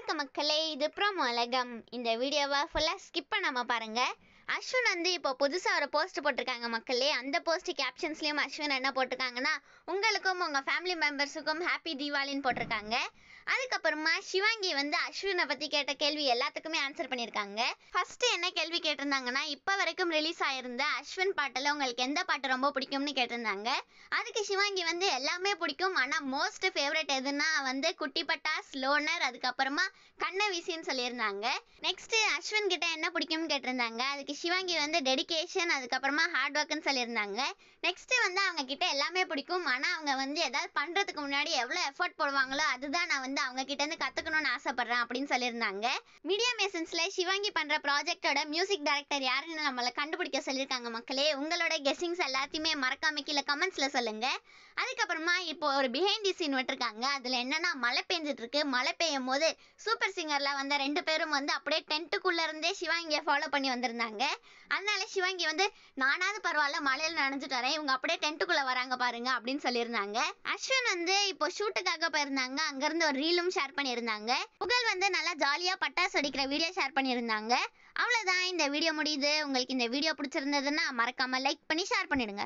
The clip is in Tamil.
வணக்க மக்களே இது ப்ரோமோ உலகம் இந்த வீடியோவை ஃபுல்லாக ஸ்கிப் பண்ணாம பாருங்க அஸ்வின் வந்து இப்போ புதுசாக ஒரு போஸ்ட் போட்டிருக்காங்க மக்களே அந்த போஸ்ட் கேப்ஷன்ஸ்லேயும் அஸ்வின் என்ன போட்டிருக்காங்கன்னா உங்களுக்கும் உங்கள் ஃபேமிலி மெம்பர்ஸுக்கும் ஹாப்பி தீபாவளின்னு போட்டிருக்காங்க அதுக்கப்புறமா சிவாங்கி வந்து அஸ்வினை பற்றி கேட்ட கேள்வி எல்லாத்துக்குமே ஆன்சர் பண்ணியிருக்காங்க ஃபர்ஸ்ட் என்ன கேள்வி கேட்டிருந்தாங்கன்னா இப்போ வரைக்கும் ரிலீஸ் ஆயிருந்த அஸ்வின் பாட்டில் உங்களுக்கு எந்த பாட்டு ரொம்ப பிடிக்கும்னு கேட்டிருந்தாங்க அதுக்கு சிவாங்கி வந்து எல்லாமே பிடிக்கும் ஆனால் மோஸ்ட் ஃபேவரட் எதுனா வந்து குட்டி ஸ்லோனர் அதுக்கப்புறமா கண்ண வீசின்னு சொல்லியிருந்தாங்க நெக்ஸ்ட் அஸ்வின் கிட்ட என்ன பிடிக்கும்னு கேட்டிருந்தாங்க அதுக்கு சிவாங்கி வந்து டெடிக்கேஷன் அதுக்கப்புறமா ஹார்ட் ஒர்க்குன்னு சொல்லியிருந்தாங்க நெக்ஸ்ட் வந்து அவங்க கிட்ட எல்லாமே பிடிக்கும் ஆனால் அவங்க வந்து ஏதாவது பண்ணுறதுக்கு முன்னாடி எவ்வளோ எஃபர்ட் போடுவாங்களோ அதுதான் நான் வந்து வந்து அவங்க கிட்ட இருந்து கத்துக்கணும்னு ஆசைப்படுறேன் அப்படின்னு சொல்லியிருந்தாங்க மீடியா மேசன்ஸ்ல சிவாங்கி பண்ற ப்ராஜெக்டோட மியூசிக் டைரக்டர் யாருன்னு நம்மளை கண்டுபிடிக்க சொல்லியிருக்காங்க மக்களே உங்களோட கெஸ்ஸிங்ஸ் எல்லாத்தையுமே மறக்காம கீழே கமெண்ட்ஸ்ல சொல்லுங்க அதுக்கப்புறமா இப்போ ஒரு பிஹைண்ட் தி சீன் விட்டுருக்காங்க அதுல என்னன்னா மழை பெஞ்சிட்டு இருக்கு மழை பெய்யும் போது சூப்பர் சிங்கர்ல வந்த ரெண்டு பேரும் வந்து அப்படியே டென்ட்டுக்குள்ள இருந்தே சிவாங்கியை ஃபாலோ பண்ணி வந்திருந்தாங்க அதனால சிவாங்கி வந்து நானாவது பரவாயில்ல மழையில நனைஞ்சிட்டு வரேன் இவங்க அப்படியே டென்ட்டுக்குள்ள வராங்க பாருங்க அப்படின்னு சொல்லியிருந்தாங்க அஸ்வின் வந்து இப்போ ஷூட்டுக்காக போயிருந்தாங்க அங்கிருந்து ஒரு ரீலும் ஷேர் பண்ணியிருந்தாங்க புகழ் வந்து நல்லா ஜாலியாக பட்டாசு வெடிக்கிற வீடியோ ஷேர் பண்ணியிருந்தாங்க அவ்வளோதான் இந்த வீடியோ முடியுது உங்களுக்கு இந்த வீடியோ பிடிச்சிருந்ததுன்னா மறக்காமல் லைக் பண்ணி ஷேர் பண்ணிடுங்க